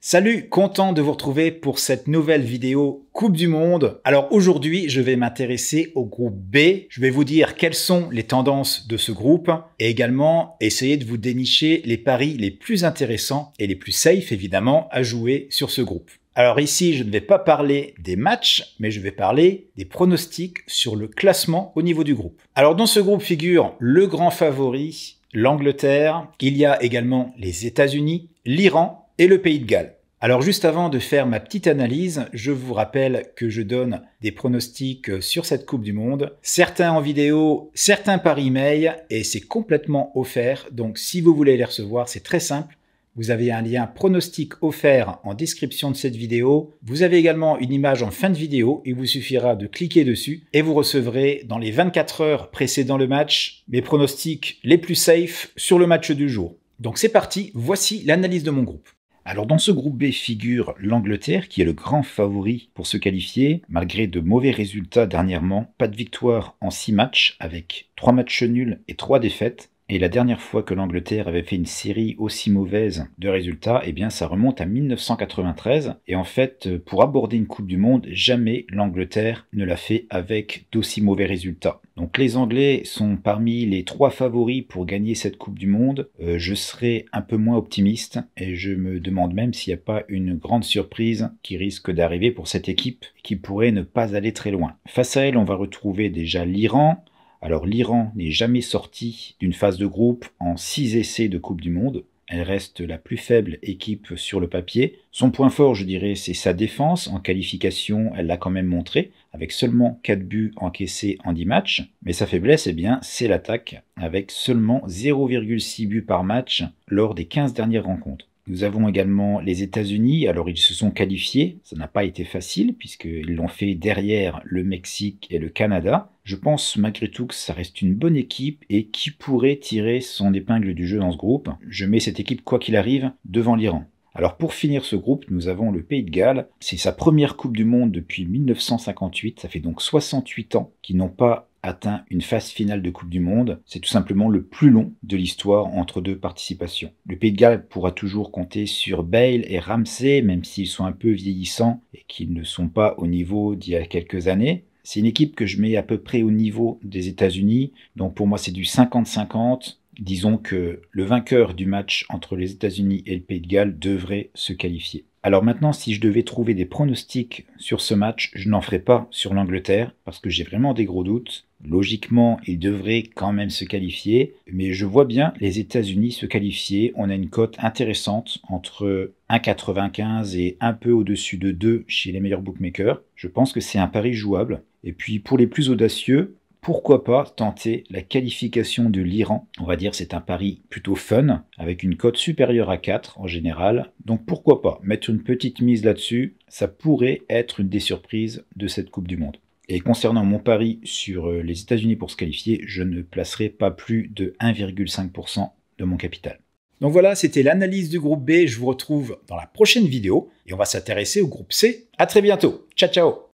Salut, content de vous retrouver pour cette nouvelle vidéo Coupe du Monde. Alors aujourd'hui, je vais m'intéresser au groupe B. Je vais vous dire quelles sont les tendances de ce groupe et également essayer de vous dénicher les paris les plus intéressants et les plus safe évidemment à jouer sur ce groupe. Alors ici, je ne vais pas parler des matchs, mais je vais parler des pronostics sur le classement au niveau du groupe. Alors dans ce groupe figure le grand favori, l'Angleterre, il y a également les États-Unis, l'Iran et le Pays de Galles. Alors juste avant de faire ma petite analyse, je vous rappelle que je donne des pronostics sur cette Coupe du Monde, certains en vidéo, certains par email, et c'est complètement offert, donc si vous voulez les recevoir, c'est très simple. Vous avez un lien pronostic offert en description de cette vidéo. Vous avez également une image en fin de vidéo. Il vous suffira de cliquer dessus et vous recevrez dans les 24 heures précédant le match mes pronostics les plus safe sur le match du jour. Donc c'est parti, voici l'analyse de mon groupe. Alors dans ce groupe B figure l'Angleterre qui est le grand favori pour se qualifier malgré de mauvais résultats dernièrement, pas de victoire en 6 matchs avec 3 matchs nuls et 3 défaites. Et la dernière fois que l'Angleterre avait fait une série aussi mauvaise de résultats, eh bien ça remonte à 1993. Et en fait, euh, pour aborder une Coupe du Monde, jamais l'Angleterre ne l'a fait avec d'aussi mauvais résultats. Donc les Anglais sont parmi les trois favoris pour gagner cette Coupe du Monde. Euh, je serai un peu moins optimiste et je me demande même s'il n'y a pas une grande surprise qui risque d'arriver pour cette équipe qui pourrait ne pas aller très loin. Face à elle, on va retrouver déjà l'Iran, alors l'Iran n'est jamais sorti d'une phase de groupe en 6 essais de Coupe du Monde. Elle reste la plus faible équipe sur le papier. Son point fort, je dirais, c'est sa défense. En qualification, elle l'a quand même montré, avec seulement 4 buts encaissés en 10 matchs. Mais sa faiblesse, eh bien, c'est l'attaque, avec seulement 0,6 buts par match lors des 15 dernières rencontres. Nous avons également les États-Unis. Alors ils se sont qualifiés, ça n'a pas été facile puisqu'ils l'ont fait derrière le Mexique et le Canada. Je pense malgré tout que ça reste une bonne équipe et qui pourrait tirer son épingle du jeu dans ce groupe. Je mets cette équipe quoi qu'il arrive devant l'Iran. Alors pour finir ce groupe, nous avons le Pays de Galles. C'est sa première Coupe du Monde depuis 1958, ça fait donc 68 ans qu'ils n'ont pas atteint une phase finale de Coupe du Monde. C'est tout simplement le plus long de l'histoire entre deux participations. Le Pays de Galles pourra toujours compter sur Bale et Ramsey, même s'ils sont un peu vieillissants et qu'ils ne sont pas au niveau d'il y a quelques années. C'est une équipe que je mets à peu près au niveau des États-Unis, donc pour moi c'est du 50-50. Disons que le vainqueur du match entre les États-Unis et le Pays de Galles devrait se qualifier. Alors maintenant, si je devais trouver des pronostics sur ce match, je n'en ferai pas sur l'Angleterre parce que j'ai vraiment des gros doutes. Logiquement, ils devraient quand même se qualifier, mais je vois bien les États-Unis se qualifier. On a une cote intéressante entre 1,95 et un peu au-dessus de 2 chez les meilleurs bookmakers. Je pense que c'est un pari jouable. Et puis pour les plus audacieux, pourquoi pas tenter la qualification de l'Iran On va dire c'est un pari plutôt fun, avec une cote supérieure à 4 en général. Donc pourquoi pas mettre une petite mise là-dessus Ça pourrait être une des surprises de cette Coupe du Monde. Et concernant mon pari sur euh, les États-Unis pour se qualifier, je ne placerai pas plus de 1,5% de mon capital. Donc voilà, c'était l'analyse du groupe B. Je vous retrouve dans la prochaine vidéo et on va s'intéresser au groupe C. À très bientôt. Ciao ciao